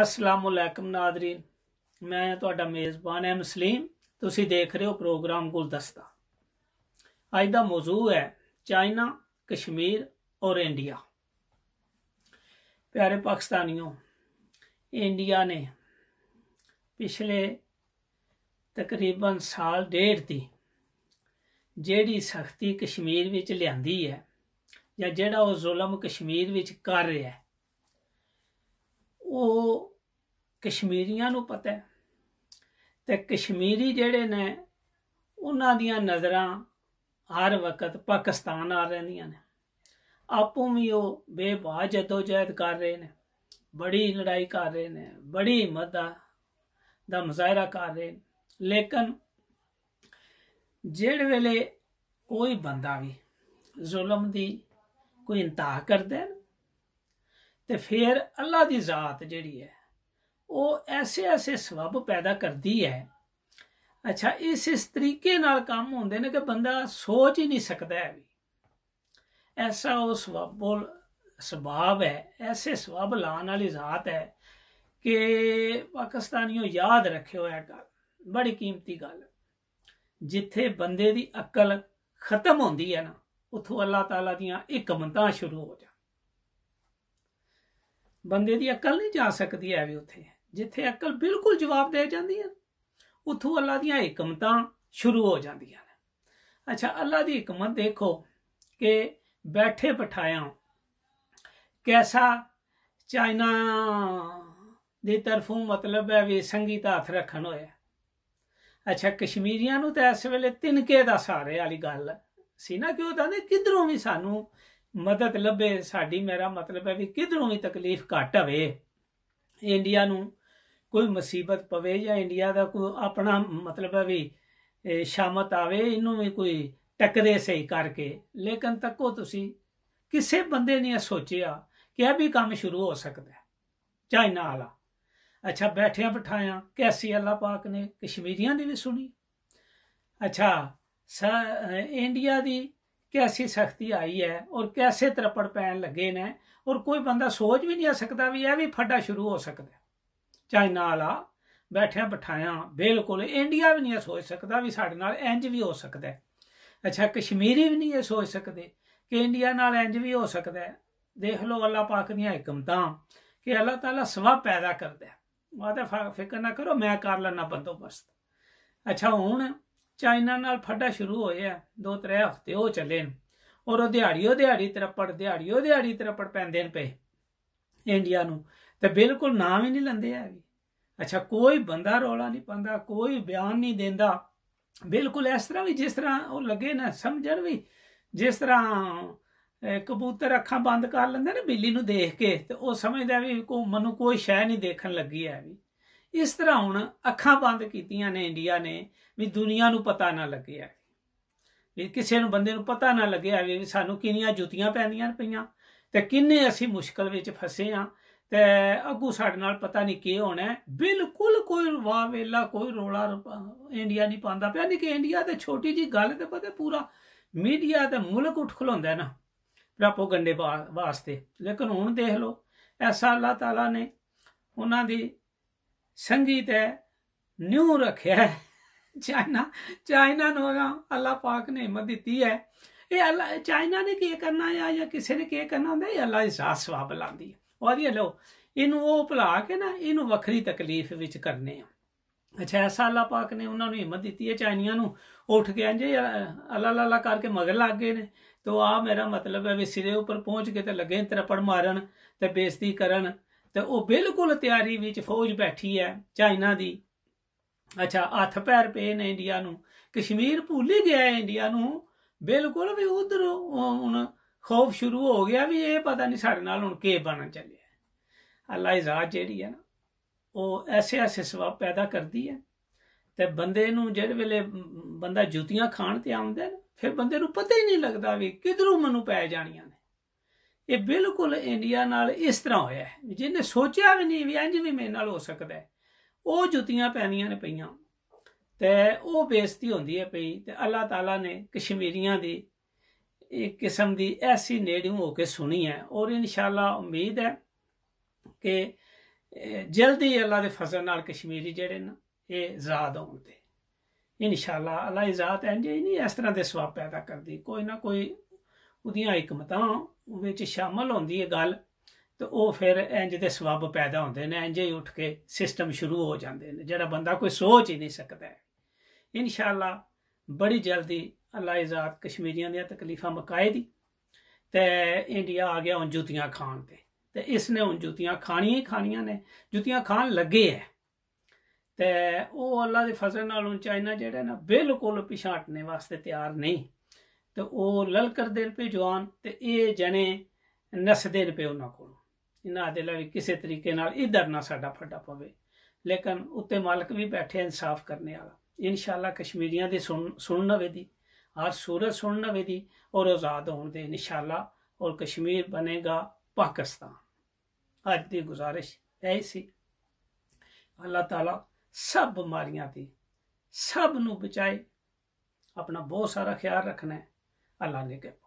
ਅਸਲਾਮੁ ਅਲੈਕਮ ਨਾਜ਼ਰੀਨ ਮੈਂ ਤੁਹਾਡਾ ਮੇਜ਼ਬਾਨ ਹੈ ਮਸਲੀਮ ਤੁਸੀਂ ਦੇਖ ਰਹੇ ਹੋ ਪ੍ਰੋਗਰਾਮ ਗੁਲਦਸਤਾ ਅੱਜ ਦਾ ਮੌਜੂ ਹੈ ਚਾਈਨਾ ਕਸ਼ਮੀਰ ਔਰ ਇੰਡੀਆ ਪਿਆਰੇ ਪਾਕਿਸਤਾਨੀਓ ਇੰਡੀਆ ਨੇ ਪਿਛਲੇ ਤਕਰੀਬਨ ਸਾਲ ਡੇਢ ਦੀ ਜਿਹੜੀ ਸਖਤੀ ਕਸ਼ਮੀਰ ਵਿੱਚ ਲਿਆਂਦੀ ਹੈ ਜਾਂ ਜਿਹੜਾ ਉਹ ਜ਼ੁਲਮ ਕਸ਼ਮੀਰ ਵਿੱਚ ਕਰ ਰਿਹਾ ਹੈ ਉਹ ਕਸ਼ਮੀਰੀਆਂ ਨੂੰ ਪਤਾ ਹੈ ਤੇ ਕਸ਼ਮੀਰੀ ਜਿਹੜੇ ਨੇ ਉਹਨਾਂ ਦੀਆਂ ਨਜ਼ਰਾਂ ਹਰ ਵਕਤ ਪਾਕਿਸਤਾਨ ਆ ਰਹਿੰਦੀਆਂ ਨੇ ਆਪੋ ਵੀ ਉਹ ਬੇਬਾਹ ਜਦੋਜਹਿਦ ਕਰ ਰਹੇ ਨੇ ਬੜੀ ਲੜਾਈ ਕਰ ਰਹੇ ਨੇ ਬੜੀ ਹਿੰਮਤ ਦਾ ਦਾ ਕਰ ਰਹੇ ਨੇ ਲੇਕਿਨ ਜਿਹੜੇ ਵੇਲੇ ਕੋਈ ਬੰਦਾ ਵੀ ਜ਼ੁਲਮ ਦੀ ਕੋਈ ਇੰਤਹਾ ਕਰਦਾ ਤੇ ਫਿਰ ਅੱਲਾ ਦੀ ਜ਼ਾਤ ਜਿਹੜੀ ਹੈ ਉਹ ਐਸੇ ਐਸੇ ਸਵਭ ਪੈਦਾ ਕਰਦੀ ਹੈ ਅੱਛਾ ਇਸ ਇਸ ਤਰੀਕੇ ਨਾਲ ਕੰਮ ਹੁੰਦੇ ਨੇ ਕਿ ਬੰਦਾ ਸੋਚ ਹੀ ਨਹੀਂ ਸਕਦਾ ਹੈ ਵੀ ਐਸਾ ਉਹ ਸਬਬੁਲ ਸਬਾਬ ਹੈ ਐਸੇ ਸਵਭ ਲਾਣ ਵਾਲੀ ਜ਼ਾਤ ਹੈ ਕਿ ਪਾਕਿਸਤਾਨੀਓ ਯਾਦ ਰੱਖਿਓ ਇਹ ਗੱਲ ਬੜੀ ਕੀਮਤੀ ਗੱਲ ਜਿੱਥੇ ਬੰਦੇ ਦੀ ਅਕਲ ਖਤਮ ਹੁੰਦੀ ਹੈ ਨਾ ਉਥੋਂ ਅੱਲਾਹ ਤਾਲਾ ਦੀਆਂ ਇੱਕ ਮੰਤਾਂ ਸ਼ੁਰੂ ਹੋ ਜਾਂਦੀਆਂ ਬੰਦੇ ਦੀ ਅਕਲ ਨਹੀਂ ਜਾ ਸਕਦੀ ਐਵੇਂ ਉੱਥੇ ਜਿੱਥੇ ਅਕਲ ਬਿਲਕੁਲ ਜਵਾਬ ਦੇ ਜਾਂਦੀ ਹੈ ਉਥੋਂ ਅੱਲਾ ਦੀਆਂ ਹਕਮਤਾਂ ਸ਼ੁਰੂ ਹੋ ਜਾਂਦੀਆਂ ਨੇ ਅੱਛਾ ਅੱਲਾ ਦੀ ਹਕਮਤ ਦੇਖੋ ਕਿ ਬੈਠੇ ਬਿਠਾਇਆ ਕੈਸਾ ਚਾਈਨਾ ਦੇ ਤਰਫੋਂ ਮਤਲਬ ਹੈ ਵੀ ਸੰਗੀਤ ਹੱਥ ਰੱਖਣ ਹੋਇਆ ਅੱਛਾ ਕਸ਼ਮੀਰੀਆਂ ਨੂੰ ਤਾਂ ਇਸ ਵੇਲੇ ਕੇ ਦਾ ਸਾਰੇ ਵਾਲੀ ਗੱਲ ਸੀ ਨਾ ਕਿ ਉਹ ਤਾਂ ਕਿਧਰੋਂ ਵੀ ਸਾਨੂੰ ਮਦਦ ਲੱਭੇ ਸਾਡੀ ਮੇਰਾ ਮਤਲਬ ਹੈ ਵੀ ਕਿਧਰੋਂ ਵੀ ਤਕਲੀਫ ਘਟ ਹੋਵੇ ਇੰਡੀਆ ਨੂੰ ਕੋਈ ਮੁਸੀਬਤ ਪਵੇ ਜਾਂ ਇੰਡੀਆ ਦਾ ਕੋਈ ਆਪਣਾ ਮਤਲਬ ਹੈ ਵੀ ਸ਼ਾਮਤ ਆਵੇ ਇਹਨੂੰ ਵੀ ਕੋਈ ਟੱਕਰੇ ਸਹੀ ਕਰਕੇ ਲੇਕਿਨ ਤੱਕੋ ਤੁਸੀਂ ਕਿਸੇ ਬੰਦੇ ਨੇ ਸੋਚਿਆ ਕਿ ਇਹ ਵੀ ਕੰਮ ਸ਼ੁਰੂ ਹੋ ਸਕਦਾ ਚਾਈਨਾ ਵਾਲਾ ਅੱਛਾ ਬੈਠਿਆ ਬਿਠਾਇਆ ਕੈਸੀ ਅੱਲਾ ਪਾਕ ਨੇ ਕਸ਼ਮੀਰੀਆਂ ਦੀ ਵੀ ਸੁਣੀ ਅੱਛਾ ਇੰਡੀਆ ਦੀ कैसी सख्ती ਆਈ ਹੈ ਔਰ कैसे ਤਰਪੜ ਪੈਣ ਲੱਗੇ ਨੇ ਔਰ ਕੋਈ ਬੰਦਾ ਸੋਚ ਵੀ ਨਹੀਂ ਸਕਦਾ ਵੀ ਇਹ ਵੀ ਫੱਡਾ ਸ਼ੁਰੂ ਹੋ ਸਕਦਾ ਚਾਈਨਾ ਵਾਲਾ ਬੈਠਿਆ ਬਿਠਾਇਆ ਬਿਲਕੁਲ ਇੰਡੀਆ ਵੀ ਨਹੀਂ ਸੋਚ ਸਕਦਾ ਵੀ ਸਾਡੇ ਨਾਲ ਇੰਜ ਵੀ ਹੋ ਸਕਦਾ ਅੱਛਾ ਕਸ਼ਮੀਰੀ ਵੀ ਨਹੀਂ ਇਹ ਸੋਚ ਸਕਦੇ ਕਿ ਇੰਡੀਆ ਨਾਲ ਇੰਜ ਵੀ ਹੋ ਸਕਦਾ ਦੇਖ ਲਓ ਅੱਲਾਹ ਪਾਕ ਦੀਆਂ ਹਕਮਤਾਂ ਕਿ ਅੱਲਾਹ ਤਾਲਾ ਸਵਾ ਪੈਦਾ ਕਰਦਾ ਹੈ ਮਾਤਾ ਫਿਕਰ ਨਾ ਕਰੋ ਮੈਂ ਕਰ ਲੈਣਾ ਬੰਦੋਬਸਤ ਅੱਛਾ ਹੁਣ ਚਾਈਨਾ ਨਾਲ ਫੱਡਾ ਸ਼ੁਰੂ ਹੋਇਆ ਦੋ ਤਰੇ ਹਫ਼ਤੇ ਉਹ ਚੱਲੇ ਨੇ ਔਰ ਉਹ ਦਿਹਾੜੀਓ ਦਿਹਾੜੀ ਤਰਪੜ ਦਿਹਾੜੀਓ ਦਿਹਾੜੀ ਤਰਪੜ ਪੈਂਦੇ ਨੇ ਪਏ ਇੰਡੀਆ ਨੂੰ ਤੇ ਬਿਲਕੁਲ ਨਾਮ ਹੀ ਨਹੀਂ ਲੰਦੇ ਹੈਗੇ ਅੱਛਾ ਕੋਈ ਬੰਦਾ ਰੋਲਾ ਨਹੀਂ ਪੰਦਾ ਕੋਈ ਬਿਆਨ ਨਹੀਂ ਦਿੰਦਾ ਬਿਲਕੁਲ ਇਸ ਤਰ੍ਹਾਂ ਵੀ ਜਿਸ ਤਰ੍ਹਾਂ ਉਹ ਲੱਗੇ ਨਾ ਸਮਝਣ ਵੀ ਜਿਸ ਤਰ੍ਹਾਂ ਕਬੂਤਰ ਅੱਖਾਂ ਬੰਦ ਕਰ ਲੈਂਦੇ ਨੇ ਬਿੱਲੀ ਨੂੰ ਦੇਖ ਕੇ ਤੇ ਉਹ ਸਮਝਦਾ ਵੀ ਕੋ ਨੂੰ ਕੋਈ ਸ਼ੈ ਨਹੀਂ ਦੇਖਣ ਲੱਗੀ ਹੈ ਵੀ ਇਸ ਤਰ੍ਹਾਂ ਹੁਣ ਅੱਖਾਂ ਬੰਦ ਕੀਤੀਆਂ ਨੇ ਇੰਡੀਆ ਨੇ ਵੀ ਦੁਨੀਆ ਨੂੰ ਪਤਾ ਨਾ ਲੱਗਿਆ ਵੀ ਕਿਸੇ ਨੂੰ ਬੰਦੇ ਨੂੰ ਪਤਾ ਨਾ ਲੱਗਿਆ ਵੀ ਸਾਨੂੰ ਕਿੰਨੀਆਂ ਜੁੱਤੀਆਂ ਪੈਂਦੀਆਂ ਪਈਆਂ ਤੇ ਕਿੰਨੇ ਅਸੀਂ ਮੁਸ਼ਕਲ ਵਿੱਚ ਫਸੇ ਆ ਤੇ ਅੱਗੂ ਸਾਡੇ ਨਾਲ ਪਤਾ ਨਹੀਂ ਕੀ ਹੋਣਾ ਬਿਲਕੁਲ ਕੋਈ ਵਾਵੇਲਾ ਕੋਈ ਰੋਲਾ ਇੰਡੀਆ ਨਹੀਂ ਪਾਉਂਦਾ ਪਿਆ ਨਹੀਂ ਕਿ ਇੰਡੀਆ ਤੇ ਛੋਟੀ ਜੀ ਗੱਲ ਤੇ ਪਤਾ ਪੂਰਾ ਮੀਡੀਆ ਤੇ ਮੁਲਕ ਉੱਠ ਖਲੋਂਦਾ ਨਾ ਗੰਡੇ ਵਾਸਤੇ ਲੇਕਿਨ ਹੁਣ ਦੇਖ ਲਓ ਐਸਾ ਅੱਲਾਹ ਤਾਲਾ ਨੇ ਉਹਨਾਂ ਦੀ ਸੰਗੀਤ ਹੈ ਨਿਉ ਰੱਖਿਆ ਚਾਈਨਾ ਚਾਈਨਾ ਨੂੰ ਅੱਲਾ ਪਾਕ ਨੇ ਹਿੰਮਤ ਦਿੱਤੀ ਹੈ ਇਹ ਅੱਲਾ ਚਾਈਨਾ ਨੇ ਕੀ ਕਰਨਾ ਹੈ ਜਾਂ ਕਿਸੇ ਨੇ ਕੀ ਕਰਨਾ ਹੁੰਦਾ ਹੈ ਅੱਲਾ ਦੀ ਸਾਥ ਸਵਾਬ ਲਾਂਦੀ ਹੈ ਉਹ ਲੋ ਇਹਨੂੰ ਉਹ ਭੁਲਾ ਕੇ ਨਾ ਇਹਨੂੰ ਵੱਖਰੀ ਤਕਲੀਫ ਵਿੱਚ ਕਰਨੇ ਆ ਅੱਛਾ ਐਸਾ ਅੱਲਾ ਪਾਕ ਨੇ ਉਹਨਾਂ ਨੂੰ ਹਿੰਮਤ ਦਿੱਤੀ ਹੈ ਚਾਈਨੀਆਂ ਨੂੰ ਉੱਠ ਕੇ ਅੰਜੇ ਅੱਲਾ ਅੱਲਾ ਕਰਕੇ ਮਗਰ ਲੱਗ ਗਏ ਨੇ ਤੋ ਆ ਮੇਰਾ ਮਤਲਬ ਹੈ ਵੀ ਸਿਰੇ ਉੱਪਰ ਪਹੁੰਚ ਕੇ ਤੇ ਲੱਗੇ ਤਰਪੜ ਮਾਰਨ ਤੇ ਬੇਇੱਜ਼ਤੀ ਕਰਨ ਤੇ ਉਹ ਬਿਲਕੁਲ ਤਿਆਰੀ ਵਿੱਚ ਫੌਜ ਬੈਠੀ ਹੈ ਚਾਈਨਾ ਦੀ ਅੱਛਾ ਹੱਥ ਪੈਰ ਪਏ ਨੇ ਇੰਡੀਆ ਨੂੰ ਕਸ਼ਮੀਰ ਭੁੱਲ ਗਿਆ ਇੰਡੀਆ ਨੂੰ ਬਿਲਕੁਲ ਵੀ ਉਧਰ ਹੁਣ ਖੌਫ ਸ਼ੁਰੂ ਹੋ ਗਿਆ ਵੀ ਇਹ ਪਤਾ ਨਹੀਂ ਸਾਡੇ ਨਾਲ ਹੁਣ ਕੀ ਬਣਨ ਚੱਲਿਆ ਅੱਲਾ ਇਜ਼ਾਤ ਜਿਹੜੀ ਹੈ ਨਾ ਉਹ ਐਸੇ ਐਸੇ ਸਵਾਬ ਪੈਦਾ ਕਰਦੀ ਹੈ ਤੇ ਬੰਦੇ ਨੂੰ ਜਦ ਵੇਲੇ ਬੰਦਾ ਜੁੱਤੀਆਂ ਖਾਣ ਤੇ ਆਉਂਦਾ ਫਿਰ ਬੰਦੇ ਨੂੰ ਪਤਾ ਹੀ ਨਹੀਂ ਲੱਗਦਾ ਵੀ ਕਿਧਰੋਂ ਮਨੂੰ ਪੈ ਜਾਣੀਆਂ ਨੇ ਇਹ ਬਿਲਕੁਲ ਇੰਡੀਆ ਨਾਲ ਇਸ ਤਰ੍ਹਾਂ ਹੋਇਆ ਹੈ ਜਿਹਨੇ ਸੋਚਿਆ ਵੀ ਨਹੀਂ ਵੀ ਇੰਜ ਵੀ ਮੇਰੇ ਨਾਲ ਹੋ ਸਕਦਾ ਹੈ ਉਹ ਜੁੱਤੀਆਂ ਪੈਣੀਆਂ ਨੇ ਪਈਆਂ ਤੇ ਉਹ ਬੇਇੱਜ਼ਤੀ ਹੁੰਦੀ ਹੈ ਪਈ ਤੇ ਅੱਲਾਹ ਤਾਲਾ ਨੇ ਕਸ਼ਮੀਰੀਆਂ ਦੀ ਇੱਕ ਕਿਸਮ ਦੀ ਐਸੀ ਨੇੜਿਓਂ ਹੋ ਕੇ ਸੁਣੀ ਹੈ ਔਰ ਇਨਸ਼ਾਅੱਲਾ ਉਮੀਦ ਹੈ ਕਿ ਜਲਦੀ ਅੱਲਾ ਦੇ ਫਜ਼ਲ ਨਾਲ ਕਸ਼ਮੀਰੀ ਜਿਹੜੇ ਨਾ ਇਹ ਆਜ਼ਾਦ ਹੋਣਗੇ ਇਨਸ਼ਾਅੱਲਾ ਅੱਲਾਹ ਇਜ਼ਾਤ ਇੰਜ ਨਹੀਂ ਇਸ ਤਰ੍ਹਾਂ ਦੇ ਸਵਾਬ ਪੈਦਾ ਕਰਦੀ ਕੋਈ ਨਾ ਕੋਈ ਉਹਦੀਆਂ ਹਕਮਤਾਂ ਵਿੱਚ ਸ਼ਾਮਲ ਹੁੰਦੀ ਹੈ ਗੱਲ ਤੇ ਉਹ ਫਿਰ ਇੰਜ ਦੇ ਸਬਬ ਪੈਦਾ ਹੁੰਦੇ ਨੇ ਇੰਜ ਹੀ ਉੱਠ ਕੇ ਸਿਸਟਮ ਸ਼ੁਰੂ ਹੋ ਜਾਂਦੇ ਨੇ ਜਿਹੜਾ ਬੰਦਾ ਕੋਈ ਸੋਚ ਹੀ ਨਹੀਂ ਸਕਦਾ ਇਨਸ਼ਾਅੱਲਾ ਬੜੀ ਜਲਦੀ ਅੱਲਾ ਇਜ਼ਾਤ ਕਸ਼ਮੀਰੀਆਂ ਦੀਆਂ ਤਕਲੀਫਾਂ ਮਕਾਏ ਦੀ ਤੇ ਇੰਡੀਆ ਆ ਗਿਆ ਹੁਣ ਜੁੱਤੀਆਂ ਖਾਣ ਤੇ ਤੇ ਇਸ ਨੇ ਹੁਣ ਜੁੱਤੀਆਂ ਖਾਣੀਆਂ ਹੀ ਖਾਣੀਆਂ ਨੇ ਜੁੱਤੀਆਂ ਖਾਣ ਲੱਗੇ ਐ ਤੇ ਉਹ ਅੱਲਾ ਦੇ ਫਜ਼ਲ ਨਾਲ ਹੁਣ ਚਾਈਨਾ ਜਿਹੜਾ ਨਾ ਬਿਲਕੁਲ ਪਿਛਾਟਨੇ ਵਾਸਤੇ ਤਿਆਰ ਨਹੀਂ ਤੇ ਉਹ ਲਲਕਰਦੇ ਰਪੇ ਜਵਾਨ ਤੇ ਇਹ ਜਣੇ ਨਸਦੇ ਰਪੇ ਉਹਨਾਂ ਕੋਲ ਇਹਨਾਂ ਦੇ ਲਈ ਕਿਸੇ ਤਰੀਕੇ ਨਾਲ ਇਧਰ ਨਾ ਸਾਡਾ ਫੱਟਾ ਪਵੇ ਲੇਕਿਨ ਉੱਤੇ ਮਾਲਕ ਵੀ ਬੈਠੇ ਇਨਸਾਫ ਕਰਨੇ ਵਾਲਾ ਇਨਸ਼ਾਅੱਲਾ ਕਸ਼ਮੀਰੀਆਂ ਦੀ ਸੁਣ ਹੋਵੇ ਦੀ ਆ ਸੂਰਤ ਸੁਣ ਹੋਵੇ ਦੀ ਔਰ ਆਜ਼ਾਦ ਹੋਣ ਦੇ ਇਨਸ਼ਾਅੱਲਾ ਔਰ ਕਸ਼ਮੀਰ ਬਣੇਗਾ ਪਾਕਿਸਤਾਨ ਅੱਜ ਦੀ ਗੁਜ਼ਾਰਿਸ਼ ਐ ਸੀ ਅੱਲਾਹ ਤਾਲਾ ਸਭ ਬਿਮਾਰੀਆਂ ਦੀ ਸਭ ਨੂੰ ਬਚਾਏ ਆਪਣਾ ਬਹੁਤ ਸਾਰਾ ਖਿਆਲ ਰੱਖਣਾ ਹੈ الله نجم